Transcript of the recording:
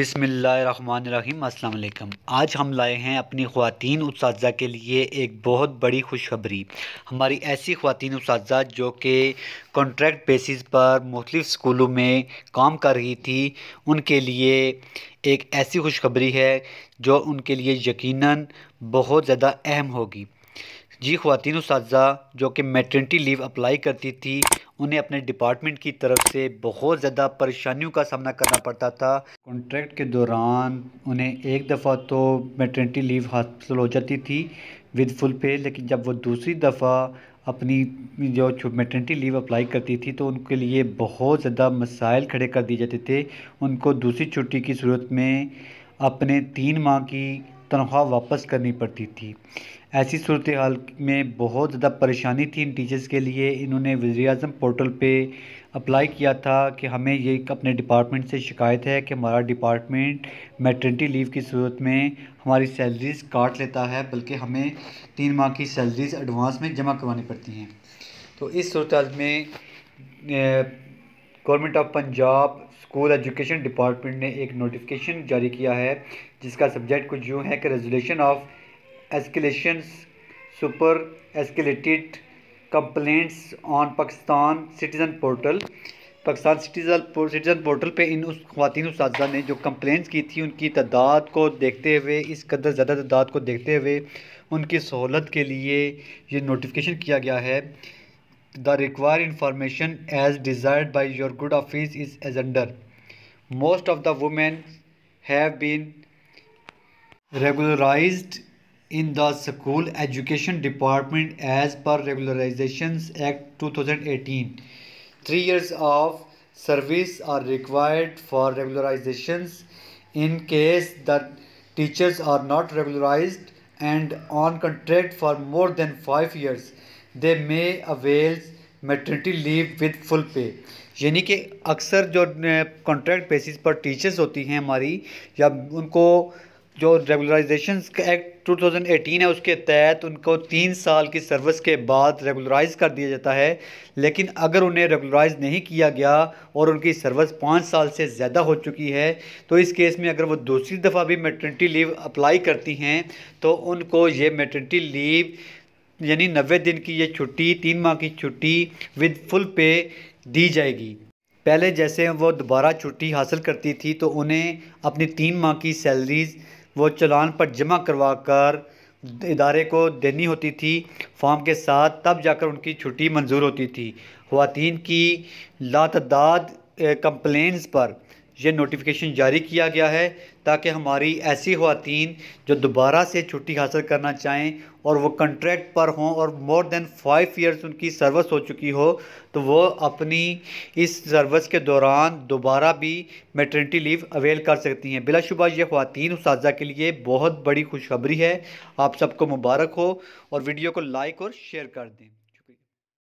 अस्सलाम वालेकुम आज हम लाए हैं अपनी ख़वान उस के लिए एक बहुत बड़ी खुशखबरी हमारी ऐसी ख़वान उस जो कि कॉन्ट्रैक्ट बेसिस पर मुख्तफ स्कूलों में काम कर रही थी उनके लिए एक ऐसी खुशखबरी है जो उनके लिए यकीनन बहुत ज़्यादा अहम होगी जी ख़वान उस जो कि मेटर्निटी लीव अप्लाई करती थी उन्हें अपने डिपार्टमेंट की तरफ से बहुत ज़्यादा परेशानियों का सामना करना पड़ता था कॉन्ट्रैक्ट के दौरान उन्हें एक दफ़ा तो मेटर्निटी लीव हासिल हो जाती थी विद फुल पे लेकिन जब वो दूसरी दफ़ा अपनी जो मेटर्निटी लीव अप्लाई करती थी तो उनके लिए बहुत ज़्यादा मसाइल खड़े कर दिए जाते थे उनको दूसरी छुट्टी की सूरत में अपने तीन माह की तनख्वाह वापस करनी पड़ती थी ऐसी सूरत हाल में बहुत ज़्यादा परेशानी थी इन टीचर्स के लिए इन्होंने वजी अजम पोर्टल पर अप्लाई किया था कि हमें ये अपने डिपार्टमेंट से शिकायत है कि हमारा डिपार्टमेंट मेटर्निटी लीव की सूरत में हमारी सैलरीज़ काट लेता है बल्कि हमें तीन माह की सैलरीज़ एडवांस में जमा करवानी पड़ती हैं तो इस सूरत में government of Punjab school education department ने एक नोटिफिकेशन जारी किया है जिसका सब्जेक्ट कुछ यूँ है कि resolution of escalation super escalated complaints on Pakistan citizen portal Pakistan citizen citizen portal पे इन उस खातिन उस ने जो कंप्लेंट्स की थी उनकी तादाद को देखते हुए इस कदर ज़्यादा तादाद को देखते हुए उनकी सहूलत के लिए ये नोटिफिकेशन किया गया है the required information as desired by your good office is agenda. Most of the women have been regularized in the school education department as per regularizations act 2018 3 years of service are required for regularizations in case the teachers are not regularized and on contract for more than 5 years they may avail maternity leave with full pay यानी कि अक्सर जो contract basis पर teachers होती हैं हमारी या उनको जो रेगुलराइजेशन एक्ट 2018 है उसके तहत उनको तीन साल की सर्विस के बाद रेगुलराइज कर दिया जाता है लेकिन अगर उन्हें रेगुलराइज नहीं किया गया और उनकी सर्विस पाँच साल से ज़्यादा हो चुकी है तो इस केस में अगर वो दूसरी दफ़ा भी मेटर्निटी लीव अप्लाई करती हैं तो उनको ये मेटर्निटी लीव यानी नब्बे दिन की ये छुट्टी तीन माह की छुट्टी विद फुल पे दी जाएगी पहले जैसे वो दोबारा छुट्टी हासिल करती थी तो उन्हें अपनी तीन माह की सैलरीज वो चलान पर जमा करवा कर इदारे को देनी होती थी फॉर्म के साथ तब जाकर उनकी छुट्टी मंजूर होती थी खुवान की लातदाद कंप्लेंस पर ये नोटिफिकेशन जारी किया गया है ताकि हमारी ऐसी खातन जो दोबारा से छुट्टी हासिल करना चाहें और वो कंट्रैक्ट पर हों और मोर देन फाइव इयर्स उनकी सर्विस हो चुकी हो तो वो अपनी इस सर्विस के दौरान दोबारा भी मेटर्निटी लीव अवेल कर सकती हैं बिलाशुबा ये खातन उस के लिए बहुत बड़ी खुशखबरी है आप सबको मुबारक हो और वीडियो को लाइक और शेयर कर दें